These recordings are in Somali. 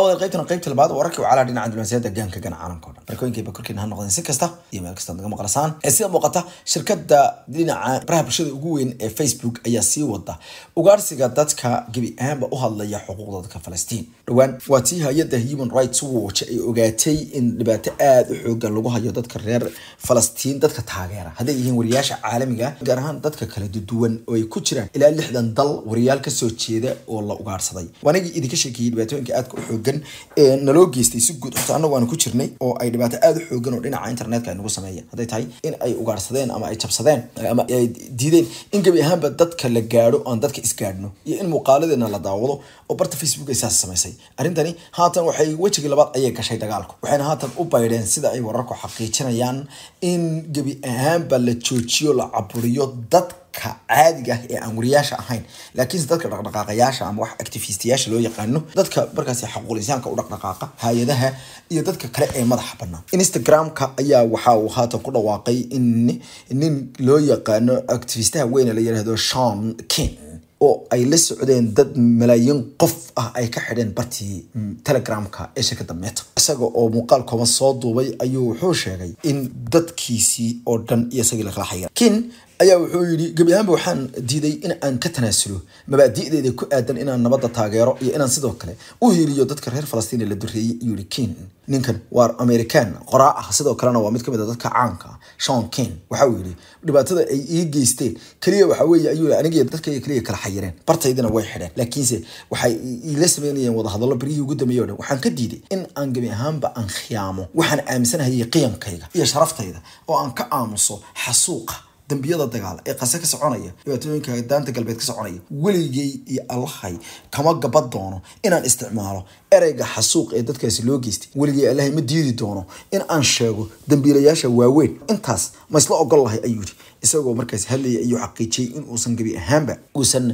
labada qaybtana qaybta labaad waa wacalaa dhinaca diblomaasiyadda deegaanka gana caalamka o dhan barkooyinka korkiina ha noqdeen si kasta iyo meel kasta naga maqlasaan sida muuqata shirkadda dhinaca baraha bulshada ugu weyn ee facebook ayaa sii wada ugaarsiga dadka gebi ahaanba u hadlaya xuquuqda dadka falastiin dhowaan waa tii hay-adda human rights watch ay ogaatay in dhibaato aada u xoogan lagu hayo dadka reer falastiin dadka taageera hadday yihiin wariyaasha caalamiga gaar ahaan dadka kala duwan oo ay ku jiraan ilaa lixdan dal wariyaal kasoo jeeda oo la ugaarsaday waanagii idinka sheekeeyey dhibaatooyinka aadka u xoogan xoogan naloo geystay si guud xota annagu aan ku jirnay oo ay dhibaato aad u xoogan oo dhinaca internetka ay nagu sameeyeen hadday tahay in ay ugaarsadeen ama ay jabsadeen ama ay diideen in gebi ahaanba dadka la gaadho aan dadka isgaadhno iyo in muuqaaladeena la daawado oo barta facebook ay saas samaysay arrintani haatan waxay wejigii labaad ayay gashay dagaalku waxayna haatan u baydheen sida ay wararku xaqiijinayaan in gebi ahaanba la joojiyo la caburiyo dadka dadka caadiga ah ee aan wariyaasha ahayn laakiinse dadka dhaqdhaqaaqayaasha ama wax actifistiyaasha loo yaqaano dadka markaasi xaquulisaanka u dhaqdhaqaaqa hay-adaha iyo dadka kale ee madaxa bannaan instagram-ka ayaa waxa uu haatan ku dhawaaqay in nin loo yaqaano activistaha weyne la yidhaahdo shon king oo ay la socdeen dad malaayiin qof ah ay ka xidheen bartii mm, telegramka ee shirkadda meta isaga oo muuqaal soo duubay ayuu wuxuu sheegay in dadkiisii oo dhan iyo isagii lakala xayira kin ayaa wuxuu yidhi gebi ahaanba waxaan diiday in aan ka tanaasulo mabaadi'deeda ku aadan inaan nabadda taageero iyo inaan sidoo kale u hiiliyo dadka reer falastiin ee la dureeyey iyuu kin ninkan waa american qoraa ah sidoo kalena waa mid ka mid a ah dadka caanka shon kin waxa uu yidhi dhibaatada ay ii geysteen keliya waxa weeye ayuu anigiyo dadkayga keliya kala xayireen bartaydina way xidheen laakiinse waxay iila sameynayeen wadahadallo berihii ugu dambeeyey dhan waxaan ka diiday in aan gebi diini ahaanba aan khiyaamo waxaan aaminsanahay qiyamkayga iyo sharaftayda oo aan ka aamuso xasuuqa dambiyada dagaal ee qase ka soconaya dhibaatooyinka daanta galbeed ka soconaya weligay iyo allahay kama gaba doono inaan isticmaalo ereyga xasuuq ee dadkaasi loo geystay weligay allahay ma diidi doono in aan sheego dambiilayaasha waaweyn intaas ma isla ogol lahay ayuu yidhi isagoo markaas hadlaya ayuu xaqiijiyey in uusan gebi ahaanba uusan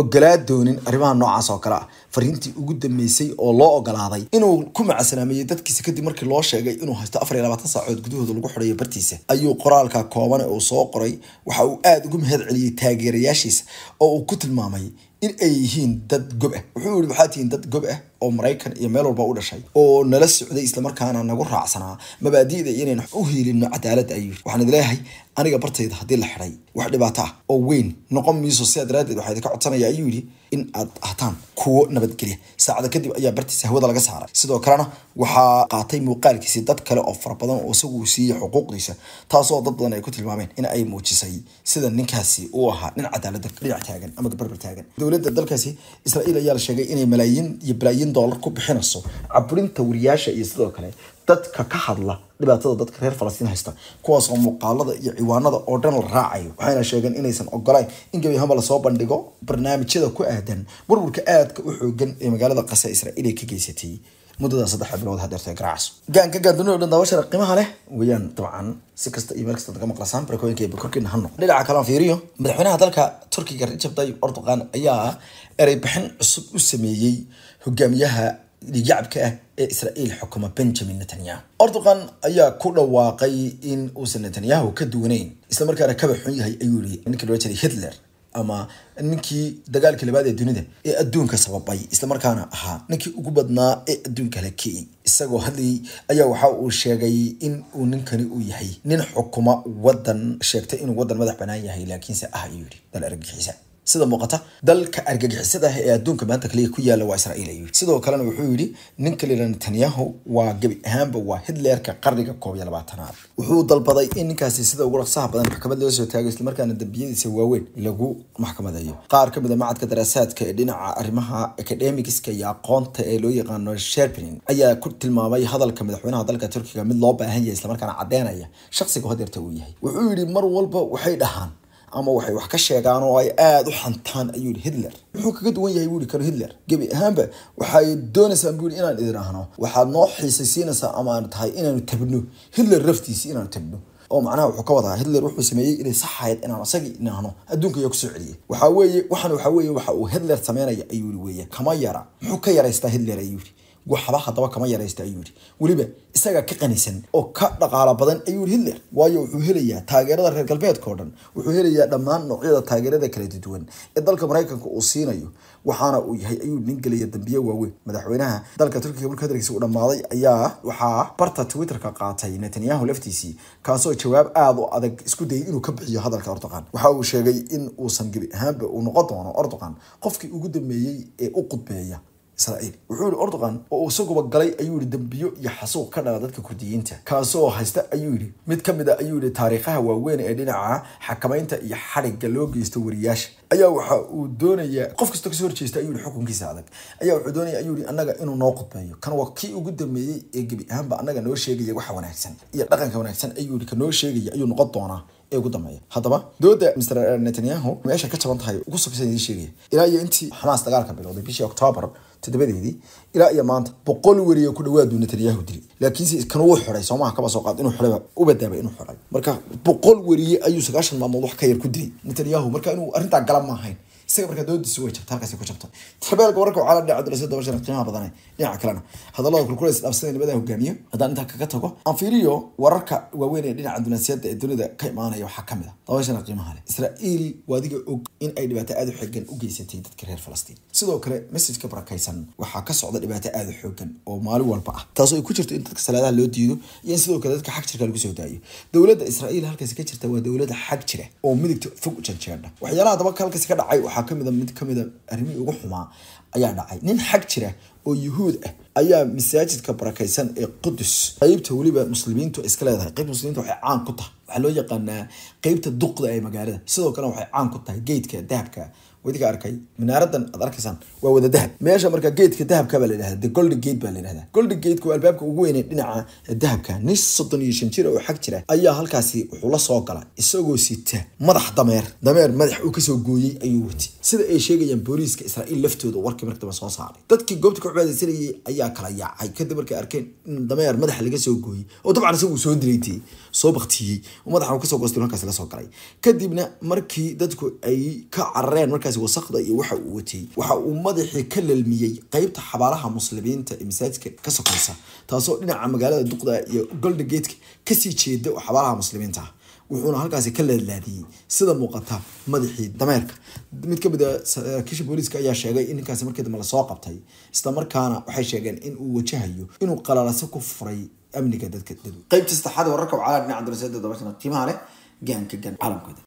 ogolaa doonin arrimaha noocaas oo kale ah fariintii ugu dambeysay oo loo ogolaaday inuu ku macasalaameeyey dadkiisa kadib markii loo sheegay inuu haysto afar iyo labaatan saacood gudahooda lagu xidhayo bartiisa ayuu qoraalka kooban uu soo qoray waxa uu aada ugu mahad celiyey taageerayaashiisa oo uu ku tilmaamay in ay yihiin dad gob ah wuxuu yidhi waxaad tihiin dad gob ah oo maraykan iyo meel walba u dhashay oo nala socday islamarkaana nagu raacsanaa mabaadi'da inaynu u hiilinno cadaaladda ayuu waxaan idi aniga bartayda haddii la xidhay wax dhibaato ah oo weyn noqon miiso sidaa daraaddeed waxaa idinka codsanaya ayuu yidhi in aad ahtaan kuwo nabadgelya saacada kadib ayaa bartiisa hawada laga saaray sidoo kalena waxaa qaatay muuqaalkiisii dad kale oo fara badan oo isagu siiyey xuquuqdiisa taasoo dad badan ay ku tilmaameen in ay muujisay sida ninkaasi uu ahaa nin cadaaladda dhinac taagan ama barbar taagan dowladda dalkaasi israa'iil ayaa la sheegay inay malaayiin iyo balaayiin doolar ku bixinayso caburinta wariyaasha iyo sidoo kale dadka ka hadla dhibaatada dadka reer falastiin haysta kuwaas oo muuqaalada iyo ciwaanada oo dhan la raacayo waxayna sheegeen inaysan ogolayn in gebi ahaanba lasoo bandhigo barnaamijyada ku aadan burburka aadka u xoogan ee magaalada qasa israa'iil ka geysatay muddada saddexa bilood hadeerta garaacaso gaanka gaadunoo dhan daawashada qiimaha leh wayaan dabcan si kasta iyo meel kasta naga maqlasaan barkooyinka iyo bakorkeena hanno dhinaca kalean fiiriyo madaxweynaha dalka turkiga rajab tayyib erdogan ayaa eray cusub u sameeyey hogaamiyaha ligacabka ah ee israa'iil xukuma benjamin netanyahu erdogan ayaa ku dhawaaqay in uusan netanyahu ka duwaneyn islamarkaana kaba xun yahay ayuu yii ninkii loo jiray hitler ama ninkii dagaalkii labaad ee dunida ee adduunka sababay islamarkaana ahaa ninkii ugu badnaa ee adduunka halakii isagoo hadlay ayaa waxa uu sheegay in uu ninkani uu yahay nin xukuma wadan sheegtay inuu wadan madax banaan yahay laakiinse ah ayuu yidhi dal argagixiisa sida muuqata dalka argagixisada ah ee adduunka maanta kaliya ku yaala waa israa'iil sidoo kalena wuxuu yidhi ninka layidhaha netanyahu waa gebi ahaanba waa hitlerka qarniga koob iyo labaatanaad wuxuu dalbaday in ninkaasi sida ugu dhaqsaha badan maxkamad laga soo taago islamarkaana dembiyadiisa waaweyn lagu maxkamadeeyo qaar ka mid a ah macadka daraasaadka ee dhinaca arrimaha academigiska iyo aqoonta ee loo yaqaano sherpinin ayaa ku tilmaamay hadalka madaxweynaha dalka turkiga mid loo baahan yahay islamarkaana cadeynaya shaqsigu hadeerta uu yahay wuxuu yidhi mar walba waxay dhahaan ama waxay wax ka sheegaan oo ay aada u xantaan ayuu yihi hitler muxuu kaga duwan yahay buu yihi kalo hitler gebi ahaanba waxay doonaysaan buu yihi inaan idin waxaad noo xiisaysiinaysaa amaanu tahay inaanu tabno hitler laftiisi inaanu tabno oo macnaha wuxuu ka wadaa hitler wuxuu sameeyey inay saxahayd inaan asagii inaahno adduunka ayaa kusoo celiyey waxaa weeye waxaan waxaa weeye waxa uu hitler sameynaya ayuu yihi weeye kama yara muxuu ka yaraystaa hitler ayuu yihi waxba haddaba kama yaraysta ayuu yidhi weliba isagaa ka qanisan oo ka dhaqaalo badan ayuu yidhi hitler waayo wuxuu helayaa taageerada reer galbeedka oo dhan wuxuu helayaa dhammaan noocyada taageerada kala duwan ee dalka maraykanka uu siinayo waxaana uu yahay ayuu nin gelaya dambiye waaweyn madaxweynaha dalka turkiga marka hadalkiisa uu dhammaaday ayaa waxaa barta twitterka qaatay netanyahu laftiisii kaasoo jawaab aada u adag isku dayay inuu ka bixiyo hadalka erdoqan waxa uu sheegay in uusan gebi ahaanba uu noqon doono erdoqan qofkii ugu dambeeyey ee u qudbeeya israa'iil wuxuu yihi ordogan oo isaguba galay ayuu yihi dembiyo iyo xasuuq ka dhala dadka kurdiyiinta kaasoo haysta ayuu yihi mid ka mid a ah, ayuu yihi taariikhaha waaweyn ee dhinaca xakamaynta iyo xarigga loo geysto wariyaasha ayaa waxa uu doonaya qof kasta kasoo horjeesta ayuu yihi xukunkiisa adag ayaa wuxuu doonaya ayuu yihi annaga inuu noo qudbeeyo kan waa kii ugu dambeeyey ee gebi ahaanba annaga noo sheegaya waxa wanaagsan iyo dhaqanka wanaagsan ayuu yihi ka noo sheegaya ayuu noqon doonaa ee ugu dambeeya haddaba dooda mr eh, netanyahu meesha ka jaban tahay ugu sabsan idiin sheegaya ilaa iyo intii xamaas dagaalka bilowday bishii oktoobar toddobadeedii ilaa iyo maanta boqol weriyo ku buu netanyahu dilay laakiinse kana wuu xoray soomaha kaba soo qaad inuu xorayba u badaabay inuu xoray marka boqol weriye ayuu sagaashan maalmood wax ka yar ku dilay netanyahu marka inuu arrintaa gala ma ahayn isaga markaa doodiisu way jabtay halkaas ku jabtay tarbeelka wararka waxaa la dhinaca abdulaziz daba sharaf qiimaha badane dhinaca kalena hadallada kulkulays dhaafsadeen labadaa hogaamiye haddaan intaa kaga tago aan fiiriyo wararka waaweyn ee dhinaca dunaasiyada ee dunida ka imaanaya waxaa kamid a ah. daba sharaf qiimaha leh israa'iil waadiga og in ay dhibaato aada u xoogan u geysatay dadka reer falastiin sidoo kale masjidka barakaysan waxaa ka socda dhibaato aada u xoogan oo maalin walba ah taasoo ay ku jirto in dadka salaadaha loo diido iyo in sidoo kale dadka xag jirka lagu soo daayo dowladda israa'iil halkaasi ka jirta waa dowladda xag jira oo midigta fog u janjeedha waxyaalaha daba halkaasi ka dhacay waxaa kamida mid kamida ah ah arrimihii ugu xumaa ayaa dhacay nin xag jira oo yuhuud ah ayaa masaajidka barakeysan ee qudus qeybta weliba muslimiintu iska leedahay qeybta muslimiinta waxay caan ku tahay waxaa loo yaqaanaa qeybta duqda ee magaalada sidoo kale waxay caan ku tahay geydka dahabka idinka arkay minaaradan aad arkaysaan waa wada dahab meesha marka geedka dahabkabaa ladhahda the golden gate baa ladhahda golden gateka waa albaabka ugu weyne dhinaca dahabka nin soddon iyo shan jir oo xag jira ayaa halkaasi wuxuu la soo gala isagoo sita madax dameer dameer madax uu kasoo gooyey ayuu watay sida ay sheegayaan booliiska israa'iil laftooda warkii marka soo saaray dadkii goobta ka cubaadaysanayay ayaa kala yaacay kadib markay arkeen in dameer madaxa laga soo gooyey oo dabcan isagu soo dilaytee soo baktiyey madaxa kasoo goostay halkaasi lasoo galay kadibna markii dadku ay ka carareen markaas markaas wasaqda iyo waxa uu watay waxa uu madaxii ka lalmiyey qeybta xabaalaha muslimiinta ee masaajidka ka sokorsa taasoo dhinaca magaalada duqda iyo golden kasii jeeda xabaalaha muslimiinta ah wuxuuna halkaasi ka laalaadiyey sida muuqata madaxii dameerka mid kamid a ah, saraakiisha eh, booliiska ayaa sheegay in ninkaasi markii dambe lasoo qabtay islamarkaana waxay sheegeen in uu wajahayo inuu qalalaso ku furay amniga dadka qaybta saddexaad wararka wacalaa dhinaca darasada dabashana qiimaha leh gaanka gan caalamkooda